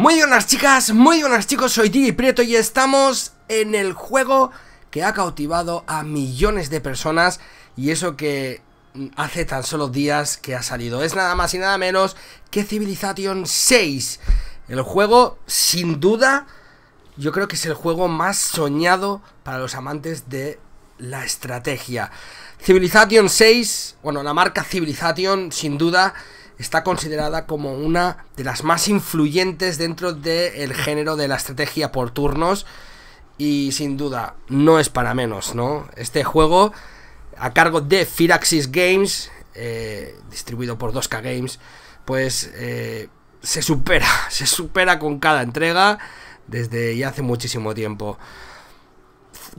Muy buenas chicas, muy buenas chicos, soy Digi Prieto y estamos en el juego que ha cautivado a millones de personas y eso que hace tan solo días que ha salido. Es nada más y nada menos que Civilization 6. El juego, sin duda, yo creo que es el juego más soñado para los amantes de la estrategia. Civilization 6, bueno, la marca Civilization, sin duda, está considerada como una de las más influyentes dentro del género de la estrategia por turnos y sin duda no es para menos, ¿no? Este juego a cargo de Firaxis Games, eh, distribuido por 2K Games, pues eh, se supera, se supera con cada entrega desde ya hace muchísimo tiempo.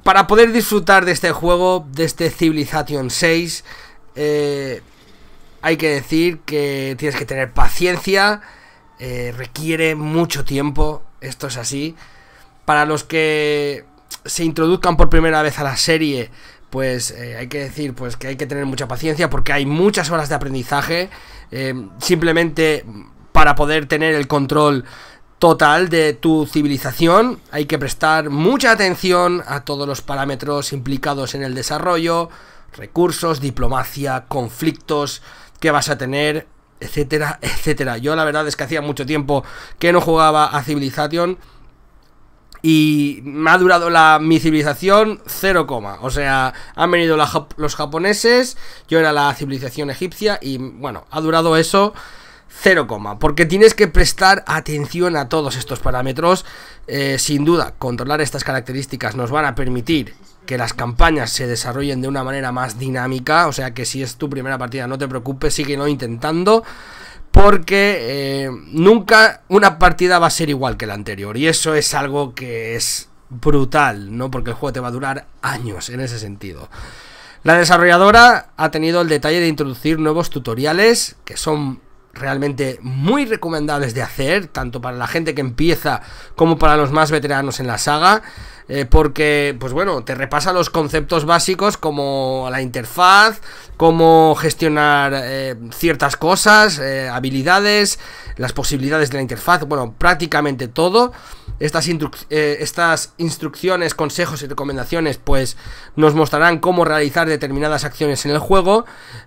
Para poder disfrutar de este juego, de este Civilization 6, eh, hay que decir que tienes que tener paciencia, eh, requiere mucho tiempo, esto es así. Para los que se introduzcan por primera vez a la serie, pues eh, hay que decir pues, que hay que tener mucha paciencia porque hay muchas horas de aprendizaje, eh, simplemente para poder tener el control total de tu civilización. Hay que prestar mucha atención a todos los parámetros implicados en el desarrollo, recursos, diplomacia, conflictos, que vas a tener, etcétera, etcétera. Yo la verdad es que hacía mucho tiempo que no jugaba a Civilization. Y me ha durado la, mi civilización 0, o sea, han venido los japoneses, yo era la civilización egipcia y bueno, ha durado eso 0, porque tienes que prestar atención a todos estos parámetros. Eh, sin duda, controlar estas características nos van a permitir que las campañas se desarrollen de una manera más dinámica, o sea que si es tu primera partida no te preocupes, no intentando, porque eh, nunca una partida va a ser igual que la anterior, y eso es algo que es brutal, ¿no? Porque el juego te va a durar años en ese sentido. La desarrolladora ha tenido el detalle de introducir nuevos tutoriales que son realmente muy recomendables de hacer, tanto para la gente que empieza como para los más veteranos en la saga, eh, porque, pues bueno, te repasa los conceptos básicos como la interfaz, cómo gestionar eh, ciertas cosas, eh, habilidades, las posibilidades de la interfaz, bueno, prácticamente todo. Estas, estas instrucciones, consejos y recomendaciones, pues nos mostrarán cómo realizar determinadas acciones en el juego,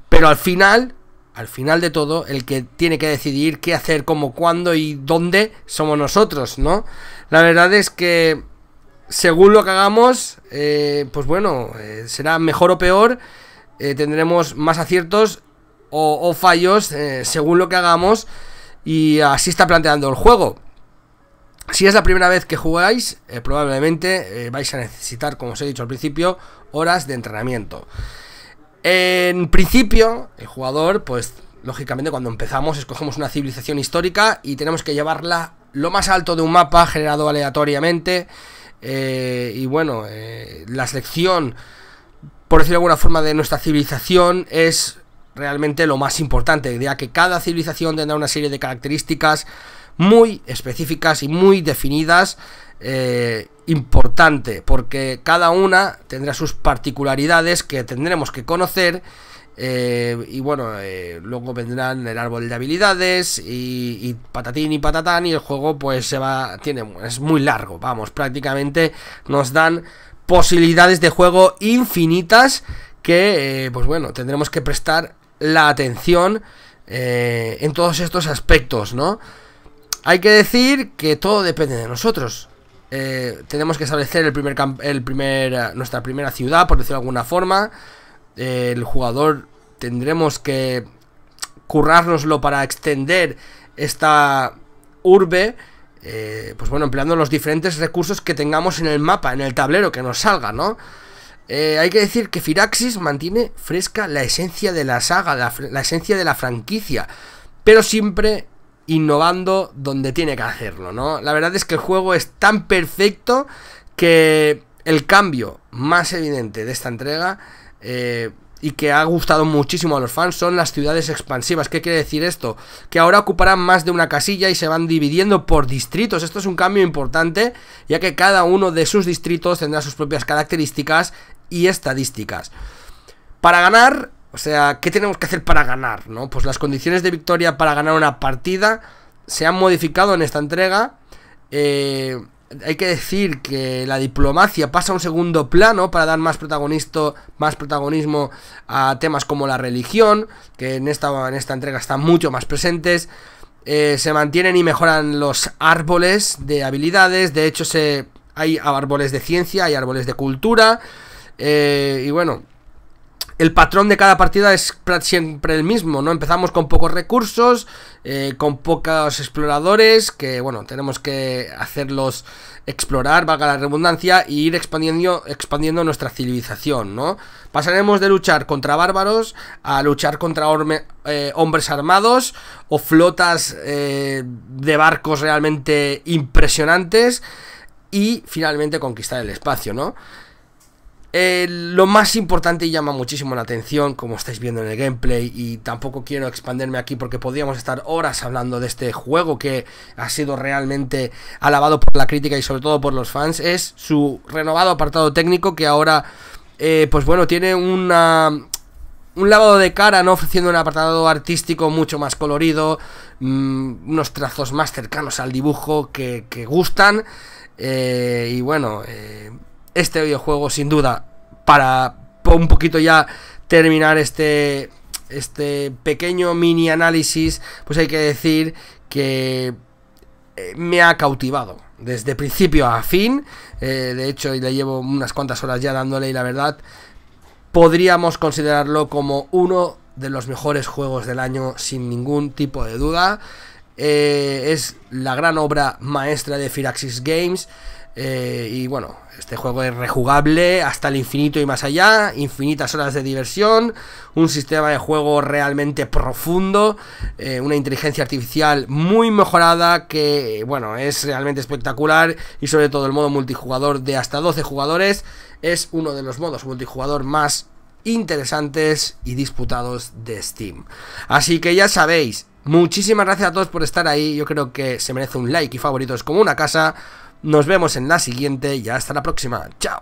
pero al final al final de todo, el que tiene que decidir qué hacer, cómo, cuándo y dónde somos nosotros, ¿no? La verdad es que según lo que hagamos, eh, pues bueno, eh, será mejor o peor, eh, tendremos más aciertos o, o fallos según lo que hagamos y así está planteando el juego. Si es la primera vez que jugáis, probablemente vais a necesitar, como os he dicho al principio, horas de entrenamiento. En principio, el jugador, pues lógicamente cuando empezamos escogemos una civilización histórica y tenemos que llevarla lo más alto de un mapa generado aleatoriamente. Eh, y bueno, eh, la selección, por decirlo de alguna forma, de nuestra civilización es realmente lo más importante, ya que cada civilización tendrá una serie de características muy específicas y muy definidas. Eh, importante, porque cada una tendrá sus particularidades que tendremos que conocer. Eh, y bueno, eh, luego vendrán el árbol de habilidades y, patatín y patatán y el juego pues se va, tiene, es muy largo, vamos, prácticamente nos dan posibilidades de juego infinitas que pues bueno, tendremos que prestar la atención en todos estos aspectos, ¿no? Hay que decir que todo depende de nosotros. Eh, tenemos que establecer el primer, eh, nuestra primera ciudad, por decirlo de alguna forma. Eh, el jugador tendremos que currárnoslo para extender esta urbe. pues bueno, empleando los diferentes recursos que tengamos en el mapa, en el tablero que nos salga, ¿no? hay que decir que Firaxis mantiene fresca la esencia de la saga, la, esencia de la franquicia, pero siempre innovando donde tiene que hacerlo, ¿no? La verdad es que el juego es tan perfecto que el cambio más evidente de esta entrega eh, y que ha gustado muchísimo a los fans son las ciudades expansivas. ¿Qué quiere decir esto? Que ahora ocuparán más de una casilla y se van dividiendo por distritos. Esto es un cambio importante, ya que cada uno de sus distritos tendrá sus propias características y estadísticas. Para ganar, o sea, ¿qué tenemos que hacer para ganar? Pues las condiciones de victoria para ganar una partida se han modificado en esta entrega. Eh, hay que decir que la diplomacia pasa a un segundo plano para dar más, más protagonismo a temas como la religión, que en esta, en esta entrega están mucho más presentes. Eh, se mantienen y mejoran los árboles de habilidades. De hecho, hay árboles de ciencia, hay árboles de cultura. Eh, y bueno, el patrón de cada partida es siempre el mismo, ¿no? Empezamos con pocos recursos, eh, con pocos exploradores, que bueno, tenemos que hacerlos explorar, valga la redundancia, e ir expandiendo, expandiendo nuestra civilización, ¿no? Pasaremos de luchar contra bárbaros a luchar contra eh, hombres armados o flotas eh, de barcos realmente impresionantes y finalmente conquistar el espacio, ¿no? Eh, lo más importante y llama muchísimo la atención, como estáis viendo en el gameplay, y tampoco quiero expanderme aquí porque podríamos estar horas hablando de este juego que ha sido realmente alabado por la crítica y sobre todo por los fans, es su renovado apartado técnico que ahora, eh, pues bueno, tiene una, un lavado de cara, ¿no? Ofreciendo un apartado artístico mucho más colorido, mm, unos trazos más cercanos al dibujo que, gustan, eh, y bueno este videojuego, sin duda, para un poquito ya terminar este, este pequeño mini análisis, pues hay que decir que eh, me ha cautivado desde principio a fin. Eh, de hecho, le llevo unas cuantas horas ya dándole y la verdad, podríamos considerarlo como uno de los mejores juegos del año sin ningún tipo de duda. Eh, es la gran obra maestra de Firaxis Games. Eh, y bueno, este juego es rejugable hasta el infinito y más allá, infinitas horas de diversión, un sistema de juego realmente profundo, eh, una inteligencia artificial muy mejorada que, bueno, es realmente espectacular y sobre todo el modo multijugador de hasta 12 jugadores es uno de los modos multijugador más interesantes y disputados de Steam. Así que ya sabéis, muchísimas gracias a todos por estar ahí, yo creo que se merece un like y favoritos como una casa. Nos vemos en la siguiente y hasta la próxima. Chao.